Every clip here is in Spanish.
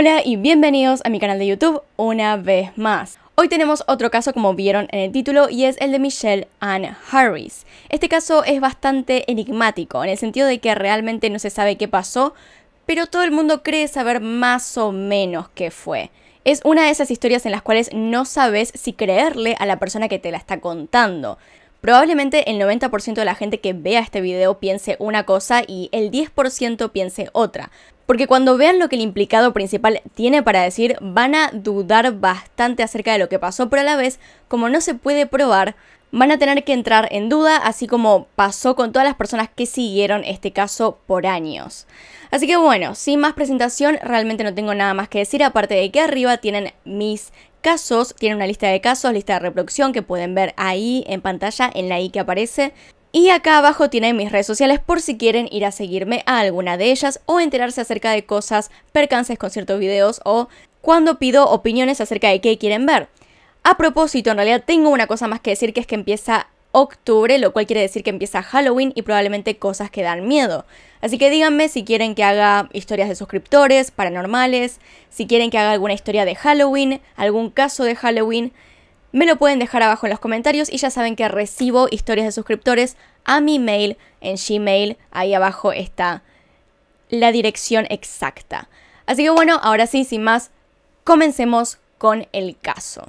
Hola y bienvenidos a mi canal de YouTube una vez más. Hoy tenemos otro caso como vieron en el título y es el de Michelle Ann Harris. Este caso es bastante enigmático en el sentido de que realmente no se sabe qué pasó, pero todo el mundo cree saber más o menos qué fue. Es una de esas historias en las cuales no sabes si creerle a la persona que te la está contando. Probablemente el 90% de la gente que vea este video piense una cosa y el 10% piense otra, porque cuando vean lo que el implicado principal tiene para decir, van a dudar bastante acerca de lo que pasó, pero a la vez, como no se puede probar, van a tener que entrar en duda, así como pasó con todas las personas que siguieron este caso por años. Así que bueno, sin más presentación, realmente no tengo nada más que decir, aparte de que arriba tienen mis casos, tienen una lista de casos, lista de reproducción que pueden ver ahí en pantalla, en la i que aparece. Y acá abajo tienen mis redes sociales por si quieren ir a seguirme a alguna de ellas o enterarse acerca de cosas, percances con ciertos videos o cuando pido opiniones acerca de qué quieren ver. A propósito, en realidad tengo una cosa más que decir que es que empieza octubre, lo cual quiere decir que empieza Halloween y probablemente cosas que dan miedo. Así que díganme si quieren que haga historias de suscriptores, paranormales, si quieren que haga alguna historia de Halloween, algún caso de Halloween me lo pueden dejar abajo en los comentarios y ya saben que recibo historias de suscriptores a mi mail en Gmail. Ahí abajo está la dirección exacta. Así que bueno, ahora sí, sin más, comencemos con el caso.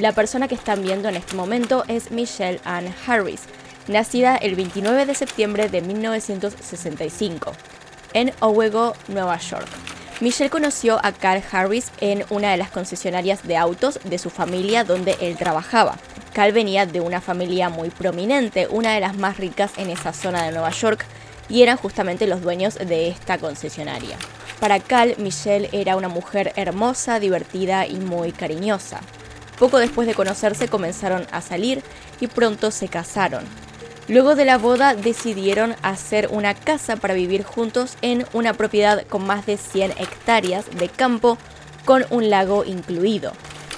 La persona que están viendo en este momento es Michelle Ann Harris, nacida el 29 de septiembre de 1965 en Owego, Nueva York. Michelle conoció a Carl Harris en una de las concesionarias de autos de su familia donde él trabajaba. Carl venía de una familia muy prominente, una de las más ricas en esa zona de Nueva York, y eran justamente los dueños de esta concesionaria. Para Carl, Michelle era una mujer hermosa, divertida y muy cariñosa. Poco después de conocerse comenzaron a salir y pronto se casaron. Luego de la boda decidieron hacer una casa para vivir juntos en una propiedad con más de 100 hectáreas de campo con un lago incluido.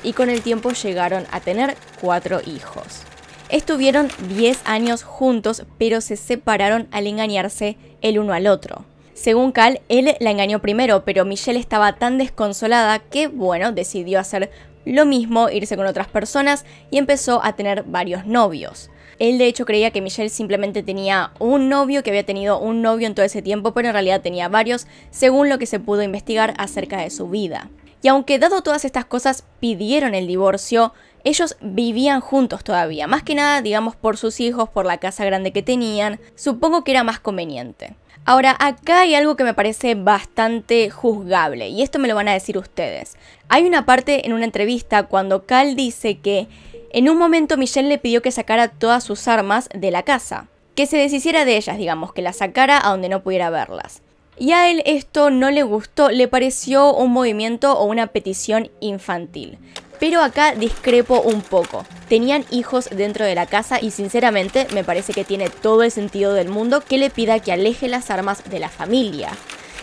Y con el tiempo llegaron a tener cuatro hijos. Estuvieron 10 años juntos pero se separaron al engañarse el uno al otro. Según Cal, él la engañó primero, pero Michelle estaba tan desconsolada que, bueno, decidió hacer lo mismo irse con otras personas y empezó a tener varios novios. Él de hecho creía que Michelle simplemente tenía un novio, que había tenido un novio en todo ese tiempo, pero en realidad tenía varios, según lo que se pudo investigar acerca de su vida. Y aunque dado todas estas cosas pidieron el divorcio, ellos vivían juntos todavía, más que nada, digamos, por sus hijos, por la casa grande que tenían, supongo que era más conveniente. Ahora, acá hay algo que me parece bastante juzgable, y esto me lo van a decir ustedes. Hay una parte en una entrevista cuando Cal dice que en un momento Michelle le pidió que sacara todas sus armas de la casa, que se deshiciera de ellas, digamos, que las sacara a donde no pudiera verlas. Y a él esto no le gustó, le pareció un movimiento o una petición infantil. Pero acá discrepo un poco. Tenían hijos dentro de la casa y sinceramente me parece que tiene todo el sentido del mundo que le pida que aleje las armas de la familia.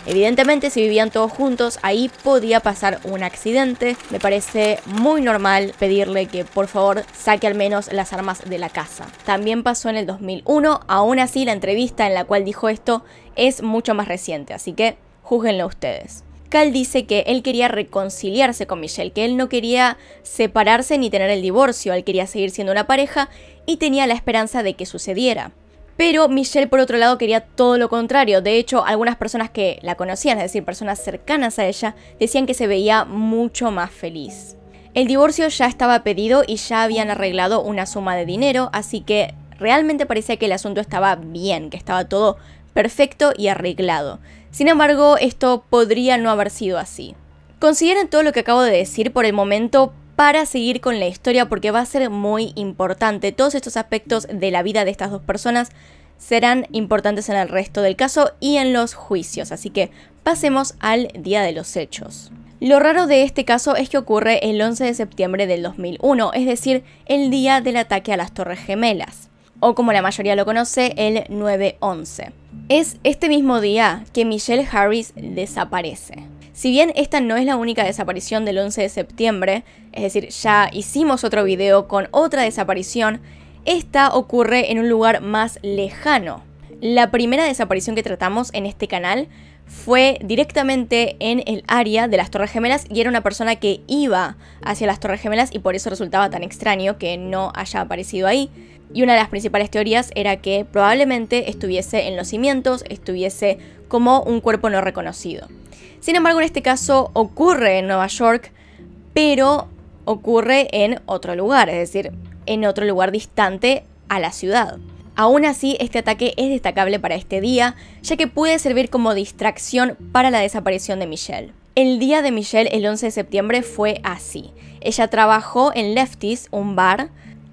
Evidentemente, si vivían todos juntos, ahí podía pasar un accidente. Me parece muy normal pedirle que por favor saque al menos las armas de la casa. También pasó en el 2001, aún así la entrevista en la cual dijo esto es mucho más reciente, así que júzguenlo ustedes. Cal dice que él quería reconciliarse con Michelle, que él no quería separarse ni tener el divorcio, él quería seguir siendo una pareja y tenía la esperanza de que sucediera. Pero Michelle, por otro lado, quería todo lo contrario. De hecho, algunas personas que la conocían, es decir, personas cercanas a ella, decían que se veía mucho más feliz. El divorcio ya estaba pedido y ya habían arreglado una suma de dinero, así que realmente parecía que el asunto estaba bien, que estaba todo perfecto y arreglado. Sin embargo, esto podría no haber sido así. Consideren todo lo que acabo de decir por el momento para seguir con la historia porque va a ser muy importante. Todos estos aspectos de la vida de estas dos personas serán importantes en el resto del caso y en los juicios, así que pasemos al día de los hechos. Lo raro de este caso es que ocurre el 11 de septiembre del 2001, es decir, el día del ataque a las Torres Gemelas, o como la mayoría lo conoce, el 9-11. Es este mismo día que Michelle Harris desaparece. Si bien esta no es la única desaparición del 11 de septiembre, es decir, ya hicimos otro video con otra desaparición, esta ocurre en un lugar más lejano. La primera desaparición que tratamos en este canal fue directamente en el área de las Torres Gemelas y era una persona que iba hacia las Torres Gemelas y por eso resultaba tan extraño que no haya aparecido ahí. Y una de las principales teorías era que probablemente estuviese en los cimientos, estuviese como un cuerpo no reconocido. Sin embargo, en este caso ocurre en Nueva York, pero ocurre en otro lugar, es decir, en otro lugar distante a la ciudad. Aún así, este ataque es destacable para este día, ya que puede servir como distracción para la desaparición de Michelle. El día de Michelle, el 11 de septiembre, fue así. Ella trabajó en Lefties, un bar,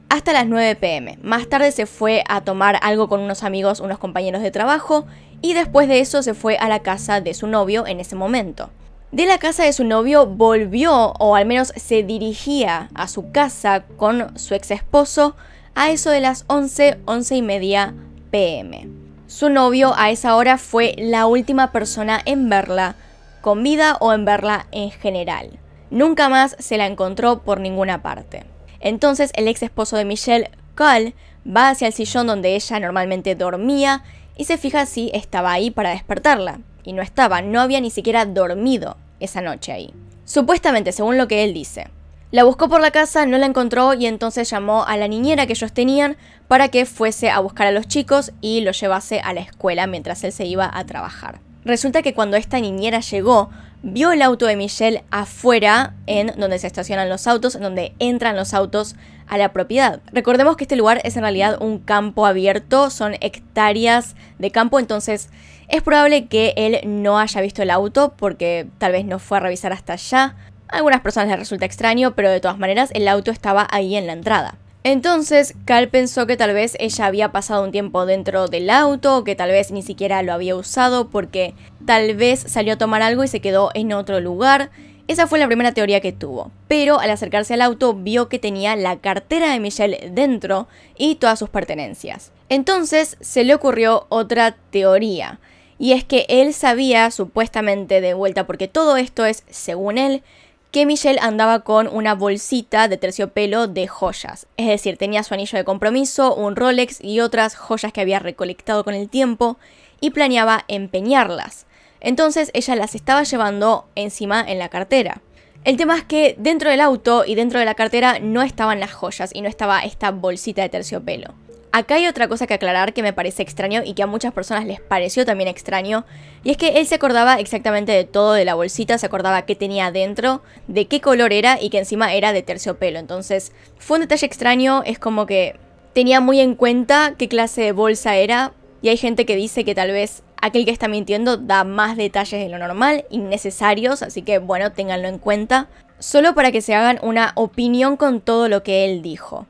hasta las 9 pm. Más tarde se fue a tomar algo con unos amigos, unos compañeros de trabajo, y después de eso se fue a la casa de su novio en ese momento. De la casa de su novio volvió, o al menos se dirigía a su casa con su ex esposo a eso de las 11, 11 y media pm. Su novio a esa hora fue la última persona en verla, con vida o en verla en general. Nunca más se la encontró por ninguna parte. Entonces el ex esposo de Michelle, Carl, va hacia el sillón donde ella normalmente dormía y se fija si estaba ahí para despertarla. Y no estaba, no había ni siquiera dormido esa noche ahí. Supuestamente, según lo que él dice. La buscó por la casa, no la encontró y entonces llamó a la niñera que ellos tenían para que fuese a buscar a los chicos y los llevase a la escuela mientras él se iba a trabajar. Resulta que cuando esta niñera llegó, vio el auto de Michelle afuera, en donde se estacionan los autos, en donde entran los autos a la propiedad. Recordemos que este lugar es en realidad un campo abierto, son hectáreas de campo, entonces es probable que él no haya visto el auto porque tal vez no fue a revisar hasta allá. A algunas personas les resulta extraño, pero de todas maneras el auto estaba ahí en la entrada. Entonces, Cal pensó que tal vez ella había pasado un tiempo dentro del auto, que tal vez ni siquiera lo había usado porque tal vez salió a tomar algo y se quedó en otro lugar. Esa fue la primera teoría que tuvo, pero al acercarse al auto vio que tenía la cartera de Michelle dentro y todas sus pertenencias. Entonces se le ocurrió otra teoría, y es que él sabía supuestamente de vuelta, porque todo esto es según él, que Michelle andaba con una bolsita de terciopelo de joyas. Es decir, tenía su anillo de compromiso, un Rolex y otras joyas que había recolectado con el tiempo y planeaba empeñarlas. Entonces ella las estaba llevando encima en la cartera. El tema es que dentro del auto y dentro de la cartera no estaban las joyas y no estaba esta bolsita de terciopelo. Acá hay otra cosa que aclarar que me parece extraño y que a muchas personas les pareció también extraño, y es que él se acordaba exactamente de todo de la bolsita, se acordaba qué tenía dentro, de qué color era y que encima era de terciopelo. Entonces, fue un detalle extraño, es como que tenía muy en cuenta qué clase de bolsa era, y hay gente que dice que tal vez aquel que está mintiendo da más detalles de lo normal, innecesarios, así que bueno, ténganlo en cuenta, solo para que se hagan una opinión con todo lo que él dijo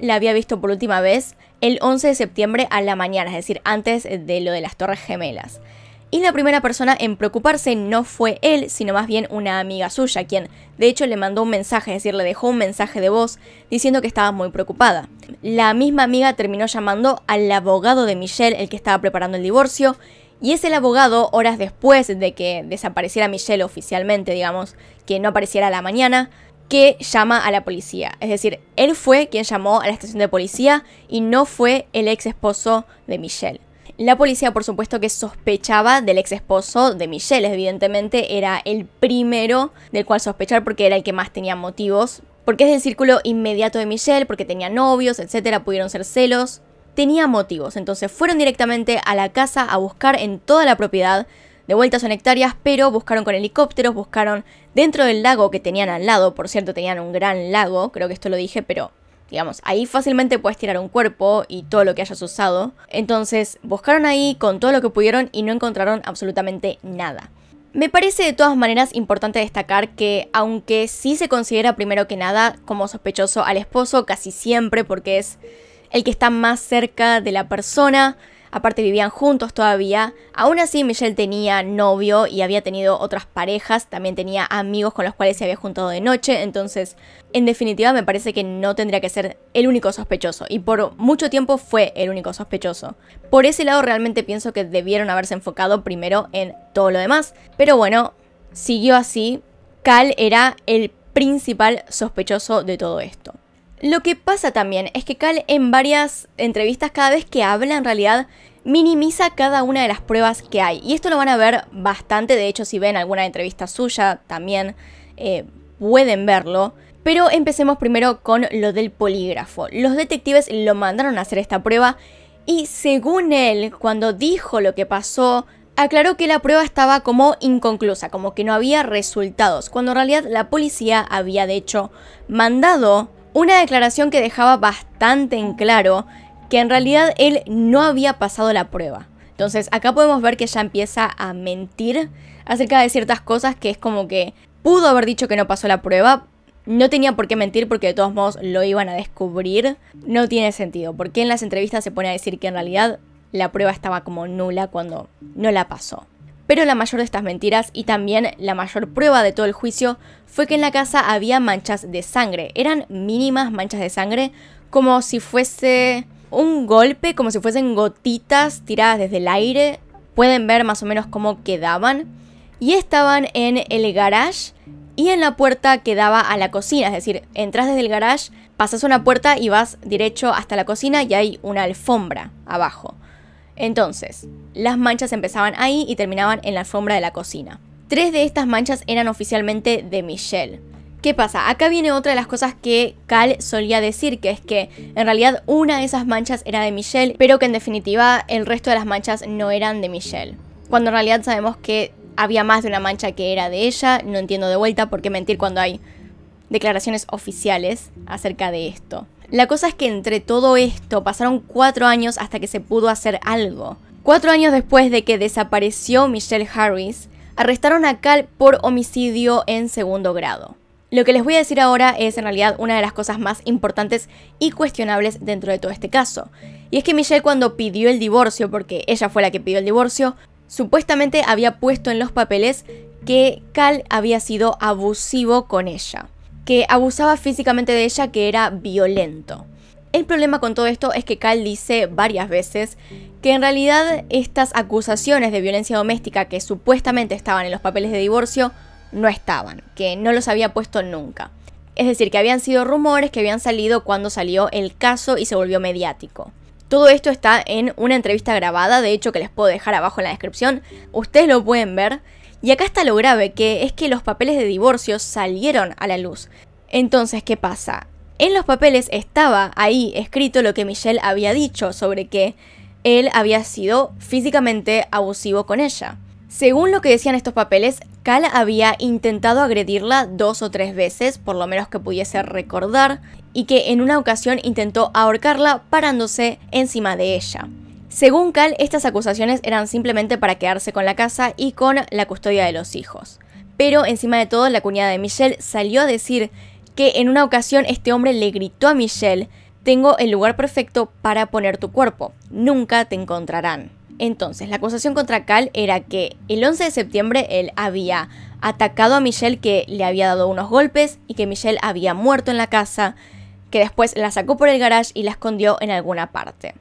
la había visto por última vez el 11 de septiembre a la mañana, es decir, antes de lo de las Torres Gemelas. Y la primera persona en preocuparse no fue él, sino más bien una amiga suya, quien de hecho le mandó un mensaje, es decir, le dejó un mensaje de voz diciendo que estaba muy preocupada. La misma amiga terminó llamando al abogado de Michelle, el que estaba preparando el divorcio, y es el abogado, horas después de que desapareciera Michelle oficialmente, digamos, que no apareciera a la mañana, que llama a la policía. Es decir, él fue quien llamó a la estación de policía y no fue el ex esposo de Michelle. La policía, por supuesto, que sospechaba del ex esposo de Michelle, evidentemente era el primero del cual sospechar porque era el que más tenía motivos. Porque es del círculo inmediato de Michelle, porque tenía novios, etcétera, pudieron ser celos. Tenía motivos, entonces fueron directamente a la casa a buscar en toda la propiedad de vuelta son hectáreas, pero buscaron con helicópteros, buscaron dentro del lago que tenían al lado, por cierto, tenían un gran lago, creo que esto lo dije, pero digamos, ahí fácilmente puedes tirar un cuerpo y todo lo que hayas usado. Entonces, buscaron ahí con todo lo que pudieron y no encontraron absolutamente nada. Me parece de todas maneras importante destacar que, aunque sí se considera primero que nada como sospechoso al esposo, casi siempre porque es el que está más cerca de la persona, aparte vivían juntos todavía. Aún así, Michelle tenía novio y había tenido otras parejas, también tenía amigos con los cuales se había juntado de noche, entonces, en definitiva, me parece que no tendría que ser el único sospechoso, y por mucho tiempo fue el único sospechoso. Por ese lado, realmente pienso que debieron haberse enfocado primero en todo lo demás, pero bueno, siguió así. Cal era el principal sospechoso de todo esto. Lo que pasa también es que Cal en varias entrevistas cada vez que habla en realidad minimiza cada una de las pruebas que hay. Y esto lo van a ver bastante, de hecho si ven alguna entrevista suya también eh, pueden verlo. Pero empecemos primero con lo del polígrafo. Los detectives lo mandaron a hacer esta prueba y según él, cuando dijo lo que pasó, aclaró que la prueba estaba como inconclusa, como que no había resultados, cuando en realidad la policía había de hecho mandado una declaración que dejaba bastante en claro que en realidad él no había pasado la prueba. Entonces acá podemos ver que ya empieza a mentir acerca de ciertas cosas que es como que pudo haber dicho que no pasó la prueba, no tenía por qué mentir porque de todos modos lo iban a descubrir. No tiene sentido, porque en las entrevistas se pone a decir que en realidad la prueba estaba como nula cuando no la pasó. Pero la mayor de estas mentiras y también la mayor prueba de todo el juicio fue que en la casa había manchas de sangre. Eran mínimas manchas de sangre como si fuese un golpe, como si fuesen gotitas tiradas desde el aire. Pueden ver más o menos cómo quedaban. Y estaban en el garage y en la puerta que daba a la cocina. Es decir, entras desde el garage, pasas una puerta y vas derecho hasta la cocina y hay una alfombra abajo. Entonces, las manchas empezaban ahí y terminaban en la alfombra de la cocina. Tres de estas manchas eran oficialmente de Michelle. ¿Qué pasa? Acá viene otra de las cosas que Cal solía decir, que es que en realidad una de esas manchas era de Michelle, pero que en definitiva el resto de las manchas no eran de Michelle. Cuando en realidad sabemos que había más de una mancha que era de ella, no entiendo de vuelta por qué mentir cuando hay declaraciones oficiales acerca de esto. La cosa es que entre todo esto pasaron cuatro años hasta que se pudo hacer algo. Cuatro años después de que desapareció Michelle Harris, arrestaron a Cal por homicidio en segundo grado. Lo que les voy a decir ahora es en realidad una de las cosas más importantes y cuestionables dentro de todo este caso. Y es que Michelle cuando pidió el divorcio, porque ella fue la que pidió el divorcio, supuestamente había puesto en los papeles que Cal había sido abusivo con ella que abusaba físicamente de ella, que era violento. El problema con todo esto es que Cal dice varias veces que en realidad estas acusaciones de violencia doméstica que supuestamente estaban en los papeles de divorcio no estaban, que no los había puesto nunca. Es decir, que habían sido rumores que habían salido cuando salió el caso y se volvió mediático. Todo esto está en una entrevista grabada, de hecho que les puedo dejar abajo en la descripción, ustedes lo pueden ver, y acá está lo grave, que es que los papeles de divorcio salieron a la luz. Entonces, ¿qué pasa? En los papeles estaba ahí escrito lo que Michelle había dicho sobre que él había sido físicamente abusivo con ella. Según lo que decían estos papeles, Cal había intentado agredirla dos o tres veces, por lo menos que pudiese recordar, y que en una ocasión intentó ahorcarla parándose encima de ella. Según Cal, estas acusaciones eran simplemente para quedarse con la casa y con la custodia de los hijos. Pero encima de todo, la cuñada de Michelle salió a decir que en una ocasión este hombre le gritó a Michelle, tengo el lugar perfecto para poner tu cuerpo, nunca te encontrarán. Entonces, la acusación contra Cal era que el 11 de septiembre él había atacado a Michelle que le había dado unos golpes y que Michelle había muerto en la casa, que después la sacó por el garage y la escondió en alguna parte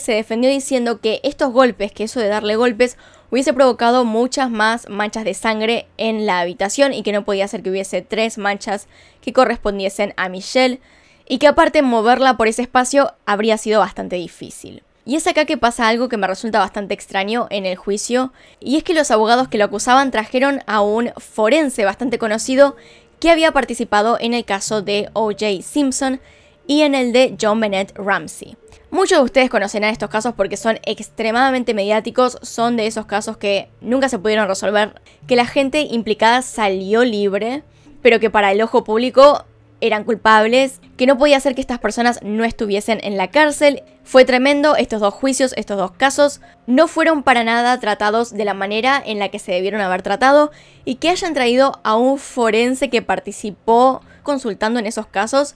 se defendió diciendo que estos golpes, que eso de darle golpes, hubiese provocado muchas más manchas de sangre en la habitación y que no podía ser que hubiese tres manchas que correspondiesen a Michelle y que aparte moverla por ese espacio habría sido bastante difícil. Y es acá que pasa algo que me resulta bastante extraño en el juicio, y es que los abogados que lo acusaban trajeron a un forense bastante conocido que había participado en el caso de O.J. Simpson y en el de John Bennett Ramsey. Muchos de ustedes conocen a estos casos porque son extremadamente mediáticos, son de esos casos que nunca se pudieron resolver, que la gente implicada salió libre, pero que para el ojo público eran culpables, que no podía ser que estas personas no estuviesen en la cárcel. Fue tremendo, estos dos juicios, estos dos casos, no fueron para nada tratados de la manera en la que se debieron haber tratado y que hayan traído a un forense que participó consultando en esos casos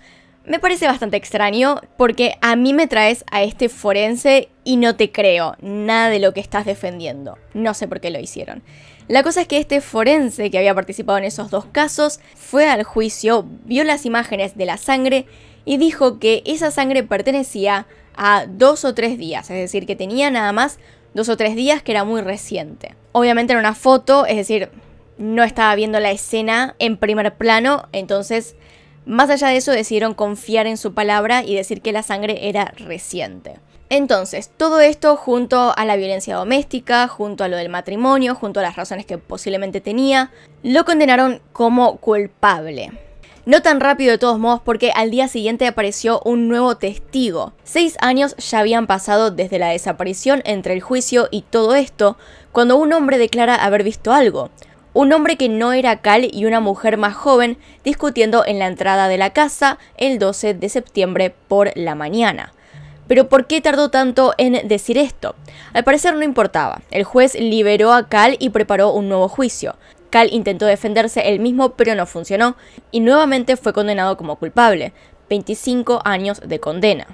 me parece bastante extraño porque a mí me traes a este forense y no te creo nada de lo que estás defendiendo. No sé por qué lo hicieron. La cosa es que este forense que había participado en esos dos casos fue al juicio, vio las imágenes de la sangre y dijo que esa sangre pertenecía a dos o tres días, es decir, que tenía nada más dos o tres días que era muy reciente. Obviamente era una foto, es decir, no estaba viendo la escena en primer plano, entonces más allá de eso decidieron confiar en su palabra y decir que la sangre era reciente. Entonces, todo esto junto a la violencia doméstica, junto a lo del matrimonio, junto a las razones que posiblemente tenía, lo condenaron como culpable. No tan rápido de todos modos porque al día siguiente apareció un nuevo testigo. Seis años ya habían pasado desde la desaparición entre el juicio y todo esto, cuando un hombre declara haber visto algo un hombre que no era Cal y una mujer más joven discutiendo en la entrada de la casa el 12 de septiembre por la mañana. Pero ¿por qué tardó tanto en decir esto? Al parecer no importaba. El juez liberó a Cal y preparó un nuevo juicio. Cal intentó defenderse él mismo pero no funcionó y nuevamente fue condenado como culpable. 25 años de condena.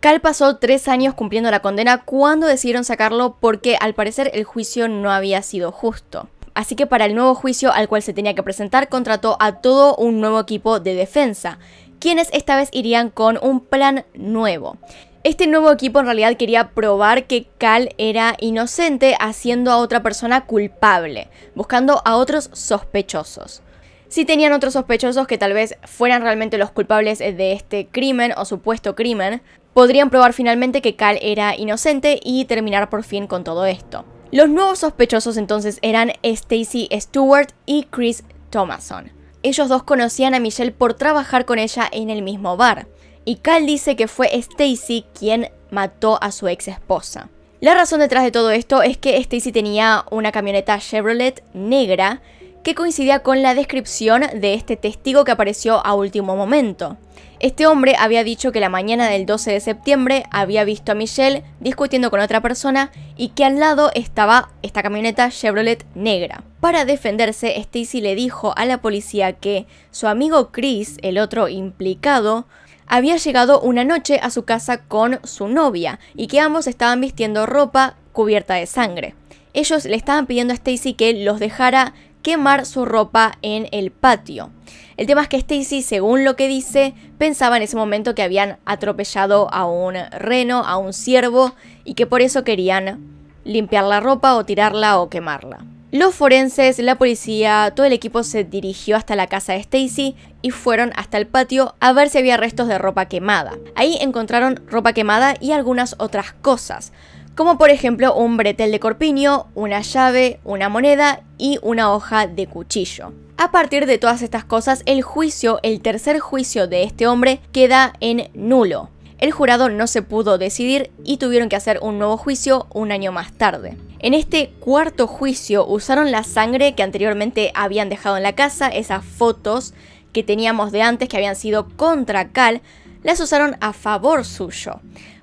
Cal pasó tres años cumpliendo la condena cuando decidieron sacarlo porque al parecer el juicio no había sido justo. Así que para el nuevo juicio al cual se tenía que presentar contrató a todo un nuevo equipo de defensa, quienes esta vez irían con un plan nuevo. Este nuevo equipo en realidad quería probar que Cal era inocente haciendo a otra persona culpable, buscando a otros sospechosos. Si tenían otros sospechosos que tal vez fueran realmente los culpables de este crimen o supuesto crimen, podrían probar finalmente que Cal era inocente y terminar por fin con todo esto. Los nuevos sospechosos entonces eran Stacy Stewart y Chris Thomason. Ellos dos conocían a Michelle por trabajar con ella en el mismo bar. Y Cal dice que fue Stacy quien mató a su ex esposa. La razón detrás de todo esto es que Stacy tenía una camioneta Chevrolet negra que coincidía con la descripción de este testigo que apareció a último momento. Este hombre había dicho que la mañana del 12 de septiembre había visto a Michelle discutiendo con otra persona y que al lado estaba esta camioneta Chevrolet negra. Para defenderse, Stacy le dijo a la policía que su amigo Chris, el otro implicado, había llegado una noche a su casa con su novia y que ambos estaban vistiendo ropa cubierta de sangre. Ellos le estaban pidiendo a Stacy que los dejara quemar su ropa en el patio. El tema es que Stacy, según lo que dice, pensaba en ese momento que habían atropellado a un reno, a un ciervo, y que por eso querían limpiar la ropa o tirarla o quemarla. Los forenses, la policía, todo el equipo se dirigió hasta la casa de Stacy y fueron hasta el patio a ver si había restos de ropa quemada. Ahí encontraron ropa quemada y algunas otras cosas como por ejemplo un bretel de corpiño, una llave, una moneda y una hoja de cuchillo. A partir de todas estas cosas, el juicio, el tercer juicio de este hombre, queda en nulo. El jurado no se pudo decidir y tuvieron que hacer un nuevo juicio un año más tarde. En este cuarto juicio usaron la sangre que anteriormente habían dejado en la casa, esas fotos que teníamos de antes que habían sido contra Cal, las usaron a favor suyo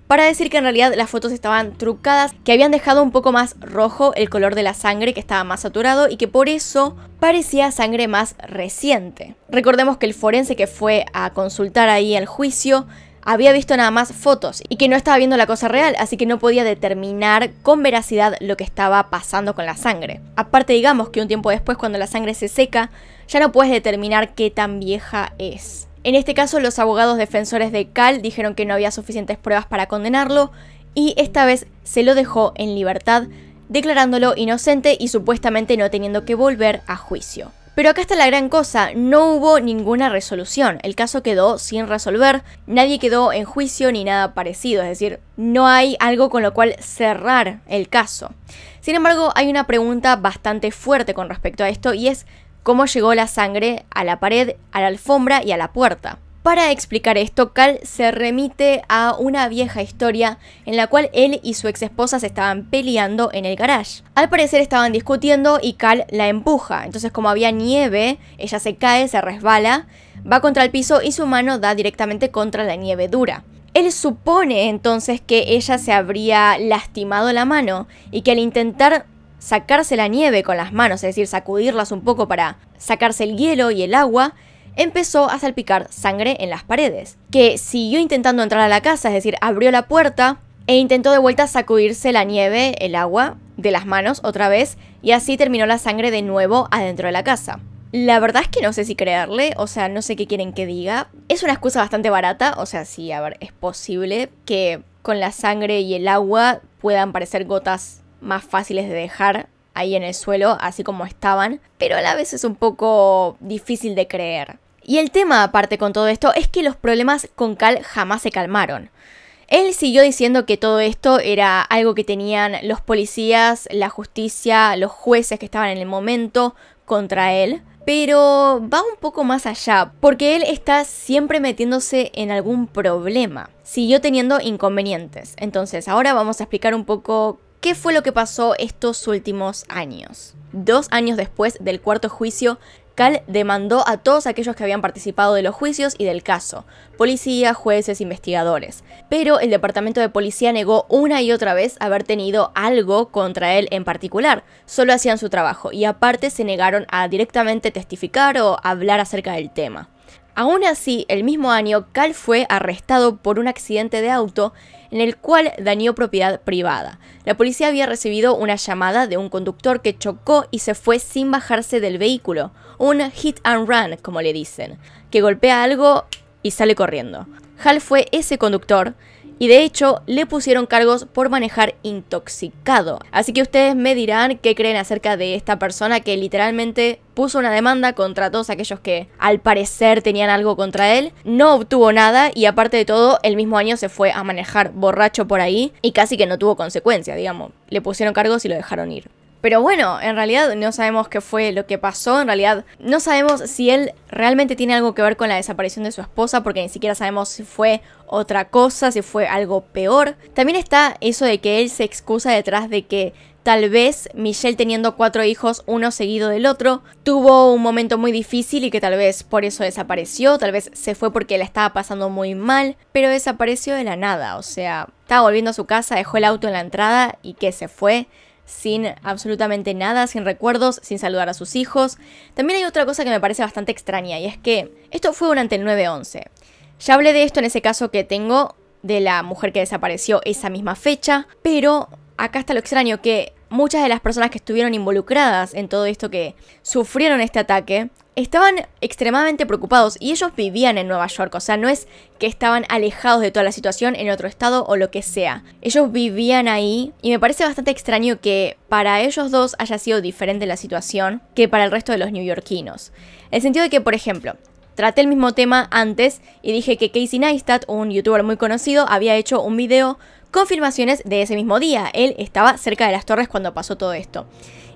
para decir que en realidad las fotos estaban trucadas, que habían dejado un poco más rojo el color de la sangre que estaba más saturado y que por eso parecía sangre más reciente. Recordemos que el forense que fue a consultar ahí el juicio había visto nada más fotos y que no estaba viendo la cosa real, así que no podía determinar con veracidad lo que estaba pasando con la sangre. Aparte digamos que un tiempo después cuando la sangre se seca, ya no puedes determinar qué tan vieja es. En este caso, los abogados defensores de Cal dijeron que no había suficientes pruebas para condenarlo y esta vez se lo dejó en libertad, declarándolo inocente y supuestamente no teniendo que volver a juicio. Pero acá está la gran cosa, no hubo ninguna resolución, el caso quedó sin resolver, nadie quedó en juicio ni nada parecido, es decir, no hay algo con lo cual cerrar el caso. Sin embargo, hay una pregunta bastante fuerte con respecto a esto y es cómo llegó la sangre a la pared, a la alfombra y a la puerta. Para explicar esto, Cal se remite a una vieja historia en la cual él y su ex esposa se estaban peleando en el garage. Al parecer estaban discutiendo y Cal la empuja, entonces como había nieve, ella se cae, se resbala, va contra el piso y su mano da directamente contra la nieve dura. Él supone entonces que ella se habría lastimado la mano y que al intentar sacarse la nieve con las manos, es decir, sacudirlas un poco para sacarse el hielo y el agua, empezó a salpicar sangre en las paredes, que siguió intentando entrar a la casa, es decir, abrió la puerta e intentó de vuelta sacudirse la nieve, el agua, de las manos otra vez, y así terminó la sangre de nuevo adentro de la casa. La verdad es que no sé si creerle, o sea, no sé qué quieren que diga. Es una excusa bastante barata, o sea, sí, a ver, es posible que con la sangre y el agua puedan parecer gotas más fáciles de dejar ahí en el suelo, así como estaban, pero a la vez es un poco difícil de creer. Y el tema aparte con todo esto es que los problemas con Cal jamás se calmaron. Él siguió diciendo que todo esto era algo que tenían los policías, la justicia, los jueces que estaban en el momento contra él, pero va un poco más allá, porque él está siempre metiéndose en algún problema. Siguió teniendo inconvenientes. Entonces, ahora vamos a explicar un poco qué fue lo que pasó estos últimos años. Dos años después del cuarto juicio, Cal demandó a todos aquellos que habían participado de los juicios y del caso, policía, jueces, investigadores. Pero el departamento de policía negó una y otra vez haber tenido algo contra él en particular, solo hacían su trabajo y aparte se negaron a directamente testificar o hablar acerca del tema. Aún así, el mismo año, Cal fue arrestado por un accidente de auto en el cual dañó propiedad privada. La policía había recibido una llamada de un conductor que chocó y se fue sin bajarse del vehículo, un hit and run, como le dicen, que golpea algo y sale corriendo. Hal fue ese conductor y de hecho le pusieron cargos por manejar intoxicado. Así que ustedes me dirán qué creen acerca de esta persona que literalmente puso una demanda contra todos aquellos que al parecer tenían algo contra él, no obtuvo nada y aparte de todo el mismo año se fue a manejar borracho por ahí y casi que no tuvo consecuencia, digamos. Le pusieron cargos y lo dejaron ir. Pero bueno, en realidad no sabemos qué fue lo que pasó, en realidad no sabemos si él realmente tiene algo que ver con la desaparición de su esposa, porque ni siquiera sabemos si fue otra cosa, si fue algo peor. También está eso de que él se excusa detrás de que tal vez Michelle teniendo cuatro hijos, uno seguido del otro, tuvo un momento muy difícil y que tal vez por eso desapareció, tal vez se fue porque la estaba pasando muy mal, pero desapareció de la nada, o sea, estaba volviendo a su casa, dejó el auto en la entrada y que se fue sin absolutamente nada, sin recuerdos, sin saludar a sus hijos. También hay otra cosa que me parece bastante extraña y es que esto fue durante el 9-11. Ya hablé de esto en ese caso que tengo de la mujer que desapareció esa misma fecha, pero acá está lo extraño que muchas de las personas que estuvieron involucradas en todo esto que sufrieron este ataque estaban extremadamente preocupados y ellos vivían en Nueva York, o sea, no es que estaban alejados de toda la situación en otro estado o lo que sea. Ellos vivían ahí y me parece bastante extraño que para ellos dos haya sido diferente la situación que para el resto de los neoyorquinos. En el sentido de que, por ejemplo, traté el mismo tema antes y dije que Casey Neistat, un youtuber muy conocido, había hecho un video confirmaciones de ese mismo día. Él estaba cerca de las torres cuando pasó todo esto.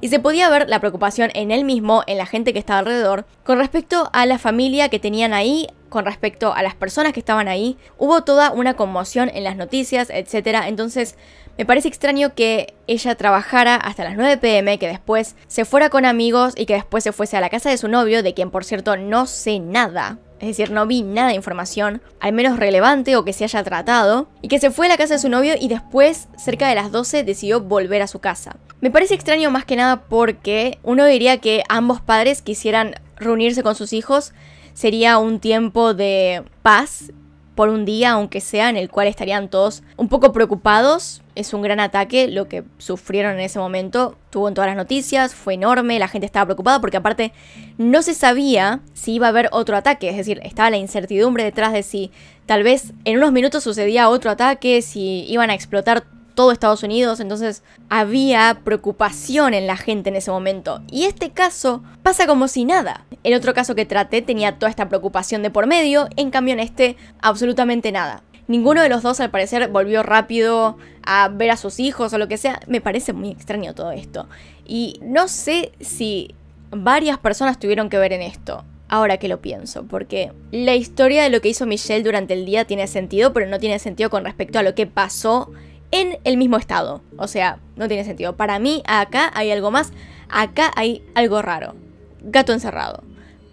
Y se podía ver la preocupación en él mismo, en la gente que estaba alrededor, con respecto a la familia que tenían ahí, con respecto a las personas que estaban ahí. Hubo toda una conmoción en las noticias, etc. Entonces, me parece extraño que ella trabajara hasta las 9 pm, que después se fuera con amigos y que después se fuese a la casa de su novio, de quien por cierto no sé nada es decir, no vi nada de información, al menos relevante o que se haya tratado, y que se fue a la casa de su novio y después, cerca de las 12, decidió volver a su casa. Me parece extraño más que nada porque uno diría que ambos padres quisieran reunirse con sus hijos, sería un tiempo de paz por un día, aunque sea, en el cual estarían todos un poco preocupados. Es un gran ataque lo que sufrieron en ese momento. Tuvo en todas las noticias, fue enorme, la gente estaba preocupada porque aparte no se sabía si iba a haber otro ataque. Es decir, estaba la incertidumbre detrás de si tal vez en unos minutos sucedía otro ataque, si iban a explotar todo Estados Unidos, entonces había preocupación en la gente en ese momento. Y este caso pasa como si nada. El otro caso que traté tenía toda esta preocupación de por medio, en cambio en este absolutamente nada. Ninguno de los dos al parecer volvió rápido a ver a sus hijos o lo que sea. Me parece muy extraño todo esto. Y no sé si varias personas tuvieron que ver en esto ahora que lo pienso, porque la historia de lo que hizo Michelle durante el día tiene sentido, pero no tiene sentido con respecto a lo que pasó en el mismo estado. O sea, no tiene sentido. Para mí, acá hay algo más, acá hay algo raro. Gato encerrado.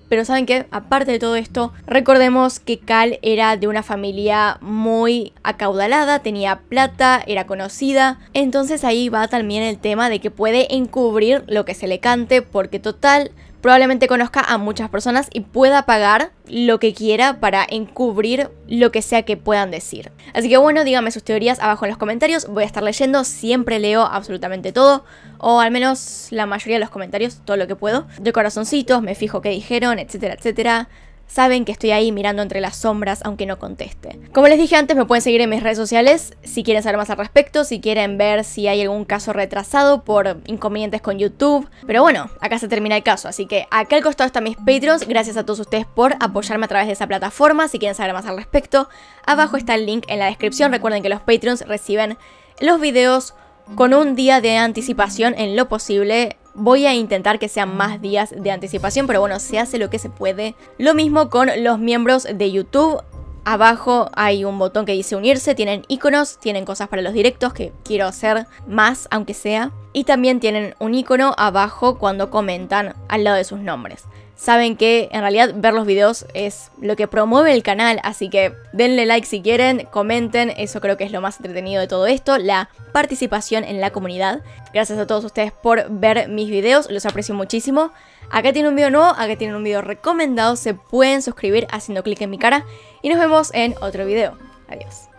Pero saben que, aparte de todo esto, recordemos que Cal era de una familia muy acaudalada, tenía plata, era conocida. Entonces ahí va también el tema de que puede encubrir lo que se le cante, porque total, probablemente conozca a muchas personas y pueda pagar lo que quiera para encubrir lo que sea que puedan decir. Así que bueno, díganme sus teorías abajo en los comentarios, voy a estar leyendo, siempre leo absolutamente todo, o al menos la mayoría de los comentarios, todo lo que puedo, de corazoncitos, me fijo qué dijeron, etcétera, etcétera saben que estoy ahí mirando entre las sombras aunque no conteste. Como les dije antes, me pueden seguir en mis redes sociales si quieren saber más al respecto, si quieren ver si hay algún caso retrasado por inconvenientes con YouTube. Pero bueno, acá se termina el caso, así que acá al costado están mis Patreons, gracias a todos ustedes por apoyarme a través de esa plataforma, si quieren saber más al respecto. Abajo está el link en la descripción, recuerden que los Patreons reciben los videos con un día de anticipación en lo posible Voy a intentar que sean más días de anticipación, pero bueno, se hace lo que se puede. Lo mismo con los miembros de YouTube. Abajo hay un botón que dice unirse, tienen iconos, tienen cosas para los directos que quiero hacer más, aunque sea. Y también tienen un icono abajo cuando comentan al lado de sus nombres saben que en realidad ver los videos es lo que promueve el canal, así que denle like si quieren, comenten, eso creo que es lo más entretenido de todo esto, la participación en la comunidad. Gracias a todos ustedes por ver mis videos, los aprecio muchísimo. Acá tienen un video nuevo, acá tienen un video recomendado, se pueden suscribir haciendo clic en mi cara y nos vemos en otro video. Adiós.